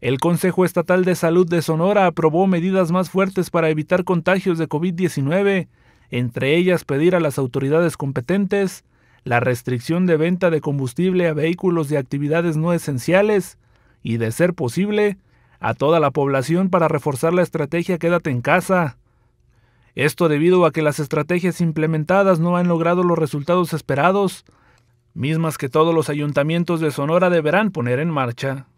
El Consejo Estatal de Salud de Sonora aprobó medidas más fuertes para evitar contagios de COVID-19, entre ellas pedir a las autoridades competentes la restricción de venta de combustible a vehículos de actividades no esenciales y, de ser posible, a toda la población para reforzar la estrategia Quédate en casa. Esto debido a que las estrategias implementadas no han logrado los resultados esperados, mismas que todos los ayuntamientos de Sonora deberán poner en marcha.